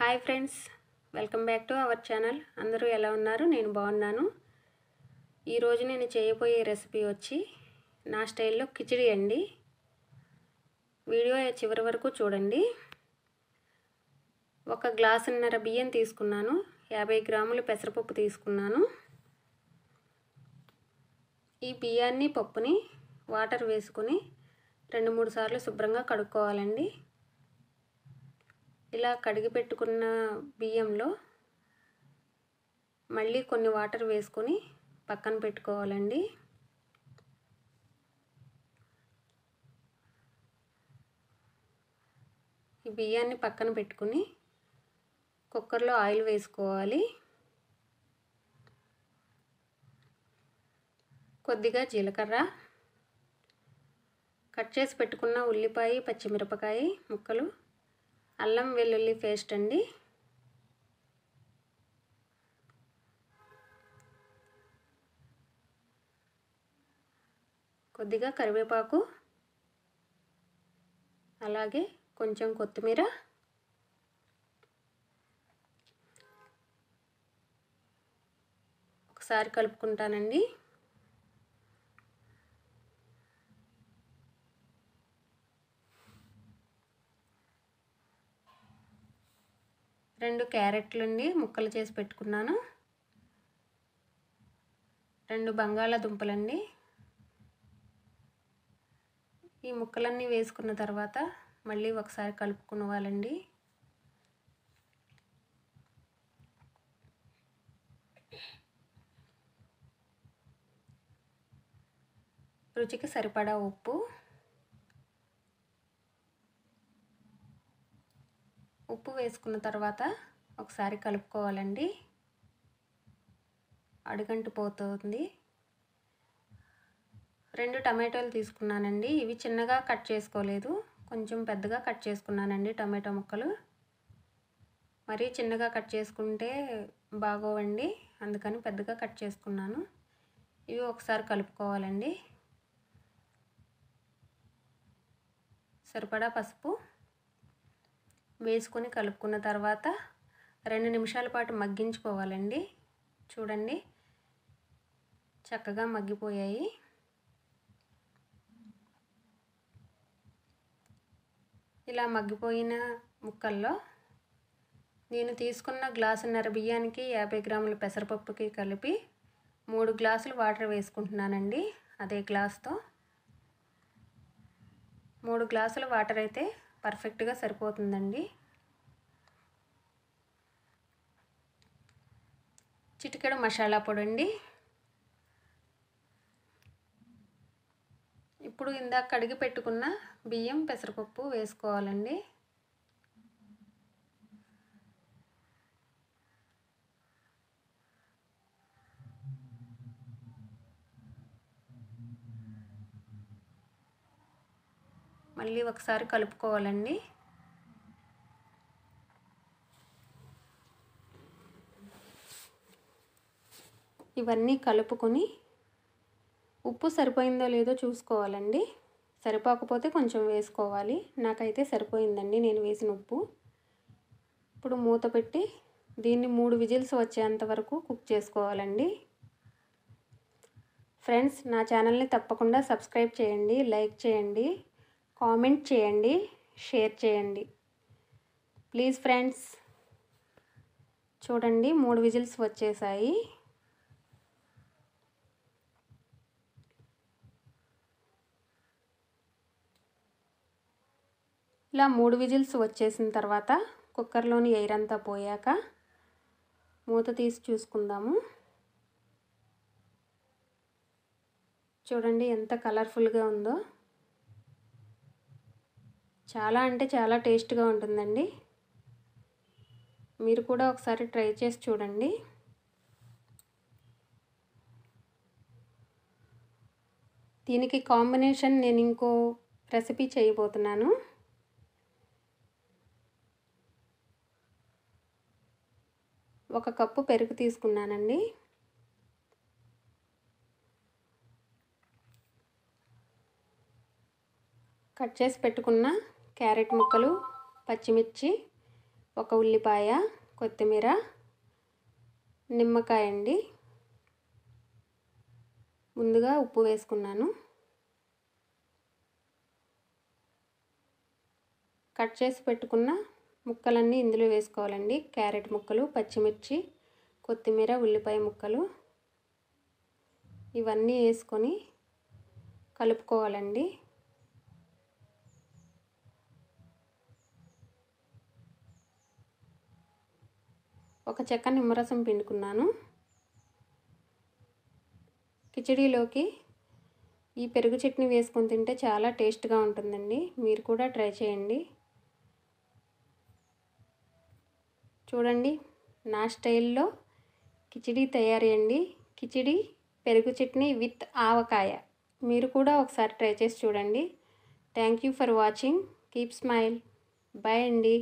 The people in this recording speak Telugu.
hi friends welcome back to our channel అందరూ ఎలా ఉన్నారు నేను బాగున్నాను ఈరోజు నేను చేయబోయే రెసిపీ వచ్చి నా స్టైల్లో కిచిడి అండి వీడియో చివరి వరకు చూడండి ఒక గ్లాసున్నర బియ్యం తీసుకున్నాను యాభై గ్రాములు పెసరపప్పు తీసుకున్నాను ఈ బియ్యాన్ని పప్పుని వాటర్ వేసుకుని రెండు మూడు సార్లు శుభ్రంగా కడుక్కోవాలండి ఇలా కడిగి పెట్టుకున్న బియ్యంలో మళ్ళీ కొన్ని వాటర్ వేసుకొని పక్కన పెట్టుకోవాలండి ఈ బియ్యాన్ని పక్కన పెట్టుకుని కుక్కర్లో ఆయిల్ వేసుకోవాలి కొద్దిగా జీలకర్ర కట్ చేసి పెట్టుకున్న ఉల్లిపాయ పచ్చిమిరపకాయ ముక్కలు అల్లం వెల్లుల్లి పేస్ట్ అండి కొద్దిగా కరివేపాకు అలాగే కొంచెం కొత్తిమీర ఒకసారి కలుపుకుంటానండి రెండు క్యారెట్లండి ముక్కలు చేసి పెట్టుకున్నాను రెండు బంగాళాదుంపలండి ఈ ముక్కలన్నీ వేసుకున్న తర్వాత మళ్ళీ ఒకసారి కలుపుకునివ్వాలండి రుచికి సరిపడా ఉప్పు ఉప్పు వేసుకున్న తర్వాత ఒకసారి కలుపుకోవాలండి అడుగంటు పోతుంది రెండు టమాటోలు తీసుకున్నానండి ఇవి చిన్నగా కట్ చేసుకోలేదు కొంచెం పెద్దగా కట్ చేసుకున్నానండి టమాటో ముక్కలు మరీ చిన్నగా కట్ చేసుకుంటే బాగోవండి అందుకని పెద్దగా కట్ చేసుకున్నాను ఇవి ఒకసారి కలుపుకోవాలండి సరిపడా పసుపు వేసుకొని కలుపుకున్న తర్వాత రెండు నిమిషాల పాటు మగ్గించుకోవాలండి చూడండి చక్కగా మగ్గిపోయాయి ఇలా మగ్గిపోయిన ముక్కల్లో నేను తీసుకున్న గ్లాసున్నర బియ్యానికి యాభై గ్రాముల పెసరపప్పుకి కలిపి మూడు గ్లాసులు వాటర్ వేసుకుంటున్నానండి అదే గ్లాస్తో మూడు గ్లాసుల వాటర్ అయితే పర్ఫెక్ట్గా సరిపోతుందండి చిటికెడు మసాలా పొడి అండి ఇప్పుడు ఇందాక కడిగి పెట్టుకున్న బియ్యం పెసరపప్పు వేసుకోవాలండి మళ్ళీ ఒకసారి కలుపుకోవాలండి ఇవన్నీ కలుపుకొని ఉప్పు సరిపోయిందో లేదో చూసుకోవాలండి సరిపోకపోతే కొంచెం వేసుకోవాలి నాకైతే సరిపోయిందండి నేను వేసిన ఉప్పు ఇప్పుడు మూత పెట్టి దీన్ని మూడు విజిల్స్ వచ్చేంత వరకు కుక్ చేసుకోవాలండి ఫ్రెండ్స్ నా ఛానల్ని తప్పకుండా సబ్స్క్రైబ్ చేయండి లైక్ చేయండి కామెంట్ చేయండి షేర్ చేయండి ప్లీజ్ ఫ్రెండ్స్ చూడండి మూడు విజిల్స్ వచ్చేసాయి ఇలా మూడు విజిల్స్ వచ్చేసిన తర్వాత కుక్కర్లోని ఎయిర్ అంతా పోయాక మూత తీసి చూసుకుందాము చూడండి ఎంత కలర్ఫుల్గా ఉందో చాలా అంటే చాలా టేస్ట్గా ఉంటుందండి మీరు కూడా ఒకసారి ట్రై చేసి చూడండి దీనికి కాంబినేషన్ నేను ఇంకో రెసిపీ చేయబోతున్నాను ఒక కప్పు పెరుగు తీసుకున్నానండి కట్ చేసి పెట్టుకున్న క్యారెట్ ముక్కలు పచ్చిమిర్చి ఒక ఉల్లిపాయ కొత్తిమీర నిమ్మకాయ అండి ముందుగా ఉప్పు వేసుకున్నాను కట్ చేసి పెట్టుకున్న ముక్కలన్నీ ఇందులో వేసుకోవాలండి క్యారెట్ ముక్కలు పచ్చిమిర్చి కొత్తిమీర ఉల్లిపాయ ముక్కలు ఇవన్నీ వేసుకొని కలుపుకోవాలండి ఒక చెక్క నిమ్మరసం పిండుకున్నాను కిచడీలోకి ఈ పెరుగు చట్నీ వేసుకొని తింటే చాలా టేస్ట్గా ఉంటుందండి మీరు కూడా ట్రై చేయండి చూడండి నా స్టైల్లో కిచిడి తయారండి కిచిడి పెరుగు చట్నీ విత్ ఆవకాయ మీరు కూడా ఒకసారి ట్రై చేసి చూడండి thank you for watching keep smile bye అండి